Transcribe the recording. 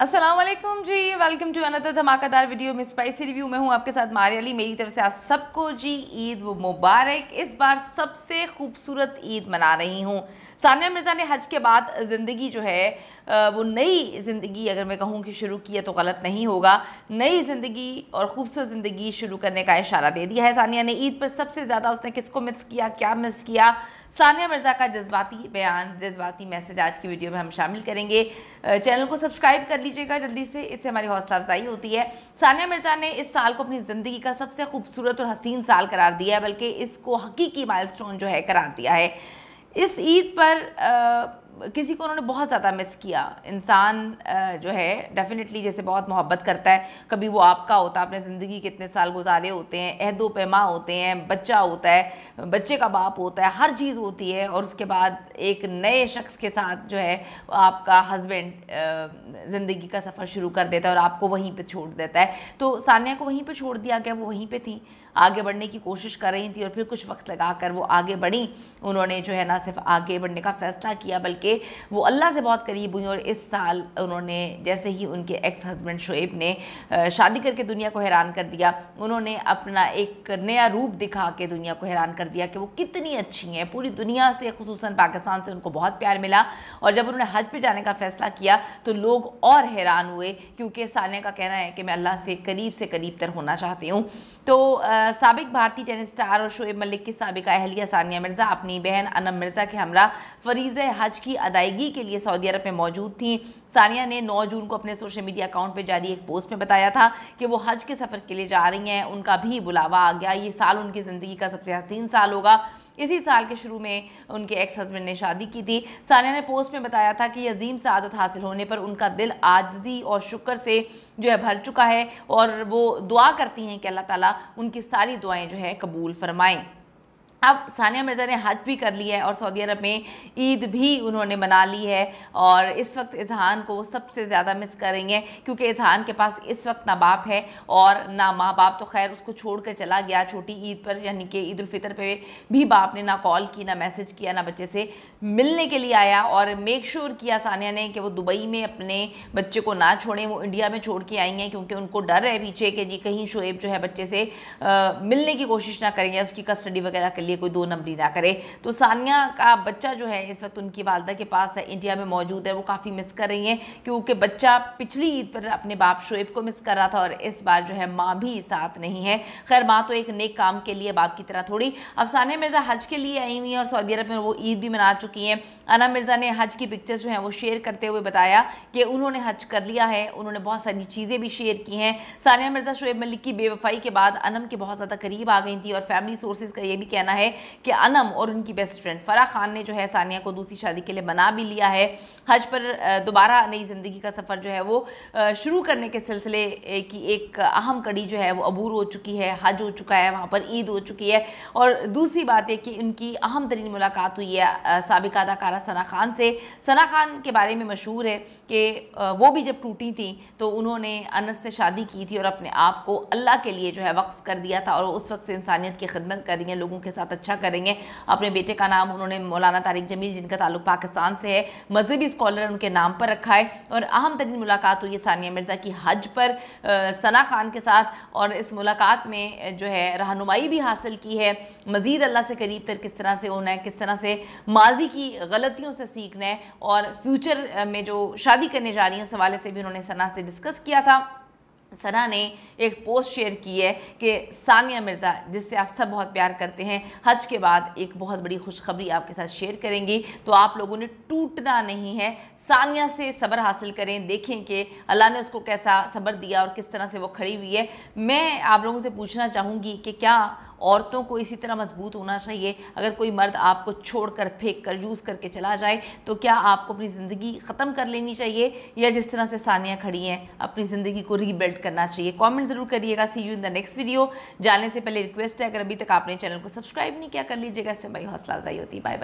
Aslam ji welcome to another धमाकेदार video में spicy review में हूँ आपके साथ मारे अली मेरी तरफ से आप सबको जी ईद व मुबारक इस बार सबसे खूबसूरत ईद मना रही हूँ सानिया मिर्ज़ा ने हज के बाद ज़िंदगी जो है वो नई ज़िंदगी अगर मैं कहूँ कि शुरू की है तो गलत नहीं होगा नई ज़िंदगी और खूबसूरत ज़िंदगी शुरू करने का इशारा दे दिया है सानिया ने ईद पर सबसे ज़्यादा उसने किसको मिस किया क्या मिस किया सानिया मिर्ज़ा का जज्बाती बयान जज्बाती मैसेज आज की वीडियो में हम शामिल करेंगे चैनल को सब्सक्राइब कर लीजिएगा जल्दी से इससे हमारी हौसला अफजाई होती है सानिया मिर्ज़ा ने इस साल को अपनी ज़िंदगी का सबसे खूबसूरत और हसीन साल करार दिया है बल्कि इसको हकीकी माइलस्टोन जो है करार दिया है इस ईद पर आ, किसी को उन्होंने बहुत ज़्यादा मिस किया इंसान जो है डेफिनेटली जैसे बहुत मोहब्बत करता है कभी वो आपका होता है अपने ज़िंदगी के इतने साल गुजारे होते हैं अहदो पैमा होते हैं बच्चा होता है बच्चे का बाप होता है हर चीज़ होती है और उसके बाद एक नए शख्स के साथ जो है आपका हस्बैंड ज़िंदगी का सफ़र शुरू कर देता है और आपको वहीं पर छोड़ देता है तो सानिया को वहीं पर छोड़ दिया गया वो वहीं पर थी आगे बढ़ने की कोशिश कर रही थी और फिर कुछ वक्त लगा कर वो आगे बढ़ी उन्होंने जो है ना सिर्फ आगे बढ़ने का फ़ैसला किया बल्कि करके वो अल्लाह से बहुत करीब हुई और इस साल उन्होंने जैसे ही उनके एक्स हस्बैंड शुएब ने शादी करके दुनिया को हैरान कर दिया उन्होंने अपना एक नया रूप दिखा के दुनिया को हैरान कर दिया कि वो कितनी अच्छी हैं पूरी दुनिया से खसूस पाकिस्तान से उनको बहुत प्यार मिला और जब उन्होंने हज पर जाने का फ़ैसला किया तो लोग और हैरान हुए क्योंकि सानिया का कहना है कि मैं अल्लाह से करीब से करीब तर होना चाहती हूँ तो सबक भारतीय टेनिस स्टार और शुएब मलिक की सबका अहलिया सानिया मिर्ज़ा अपनी बहन अनम मिर्ज़ा के हमरा फरीज़ हज की की अदायगी के लिए सऊदी अरब में मौजूद थी सानिया ने 9 जून को अपने सोशल मीडिया अकाउंट पर जारी एक पोस्ट में बताया था कि वो हज के सफ़र के लिए जा रही हैं उनका भी बुलावा आ गया ये साल उनकी ज़िंदगी का सबसे हसीन साल होगा इसी साल के शुरू में उनके एक्स हस्बैंड ने शादी की थी सानिया ने पोस्ट में बताया था कि अजीम आदत हासिल होने पर उनका दिल आजी और शुक्र से जो है भर चुका है और वो दुआ करती हैं कि अल्लाह ताला उनकी सारी दुआएं जो है कबूल फरमाएं अब सानिया मिर्ज़ा ने हज भी कर लिया है और सऊदी अरब में ईद भी उन्होंने मना ली है और इस वक्त इजहान को सबसे ज़्यादा मिस करेंगे क्योंकि इजहान के पास इस वक्त ना बाप है और ना माँ बाप तो खैर उसको छोड़ कर चला गया छोटी ईद पर यानी कि ईद उलफ़ितर पर भी बाप ने ना कॉल की ना मैसेज किया ना बच्चे से मिलने के लिए आया और मेक श्योर किया सानिया ने कि वो दुबई में अपने बच्चे को ना छोड़ें वो इंडिया में छोड़ के आई हैं क्योंकि उनको डर है पीछे कि जी कहीं शुएब जो है बच्चे से मिलने की कोशिश ना करेंगे उसकी कस्टडी वगैरह के लिए लिए कोई दो नंबरी ना करे तो सानिया का बच्चा जो है इस वक्त उनकी वालदा के पास है इंडिया में मौजूद है वो काफ़ी मिस कर रही हैं क्योंकि बच्चा पिछली ईद पर अपने बाप शुएब को मिस कर रहा था और इस बार जो है माँ भी साथ नहीं है खैर माँ तो एक नेक काम के लिए बाप की तरह थोड़ी अब सानिया मिर्ज़ा हज के लिए आई हुई और सऊदी अरब में वो ईद भी मना चुकी हैं अना मिर्ज़ा ने हज की पिक्चर्स जो हैं वो शेयर करते हुए बताया कि उन्होंने हज कर लिया है उन्होंने बहुत सारी चीज़ें भी शेयर की हैं सानिया मिर्ज़ा शुएब मलिक की बेवफाई के बाद अनम के बहुत ज़्यादा करीब आ गई थी और फैमिली सोर्सेज का ये भी कहना है कि अनम और उनकी बेस्ट फ्रेंड फराह खान ने जो है सानिया को दूसरी शादी के लिए मना भी लिया है हज पर दोबारा नई ज़िंदगी का सफ़र जो है वो शुरू करने के सिलसिले की एक अहम कड़ी जो है वो अबूर हो चुकी है हज हो चुका है वहाँ पर ईद हो चुकी है और दूसरी बात है कि उनकी अहम तरीन मुलाकात हुई है सबक अदाकारा सना खान से सना खान के बारे में मशहूर है कि वो भी जब टूटी थी तो उन्होंने अनस से शादी की थी और अपने आप को अल्लाह के लिए जो है वक्फ़ कर दिया था और उस वक्त से इंसानियत की खिदमत कर रही लोगों के साथ अच्छा करेंगे अपने बेटे का नाम उन्होंने मौलाना तारिक जमील जिनका ताल्लुक पाकिस्तान से है मजहबी स्कॉलर उनके नाम पर रखा है और अहम तरीन मुलाकात हुई है सानिया मिर्ज़ा की हज पर सना खान के साथ और इस मुलाकात में जो है रहनुमाई भी हासिल की है मज़ीद अल्लाह से करीब तर किस तरह से होना है किस तरह से माजी की गलतियों से सीखना है और फ्यूचर में जो शादी करने जा रही है उस हवाले से भी उन्होंने सना से डिस्कस किया था सना ने एक पोस्ट शेयर की है कि सानिया मिर्ज़ा जिससे आप सब बहुत प्यार करते हैं हज के बाद एक बहुत बड़ी खुशखबरी आपके साथ शेयर करेंगी तो आप लोगों ने टूटना नहीं है सानिया से सब्र हासिल करें देखें कि अल्लाह ने उसको कैसा सब्र दिया और किस तरह से वो खड़ी हुई है मैं आप लोगों से पूछना चाहूँगी कि क्या औरतों को इसी तरह मजबूत होना चाहिए अगर कोई मर्द आपको छोड़ कर फेंक कर यूज़ करके चला जाए तो क्या आपको अपनी ज़िंदगी ख़त्म कर लेनी चाहिए या जिस तरह से सानिया खड़ी हैं अपनी ज़िंदगी को रीबिल्ड करना चाहिए कमेंट ज़रूर करिएगा see you in the next video जाने से पहले रिक्वेस्ट है अगर अभी तक आपने चैनल को सब्सक्राइब नहीं किया कर लीजिएगा इससे बड़ी हौसला अफजाई होती बाय बाय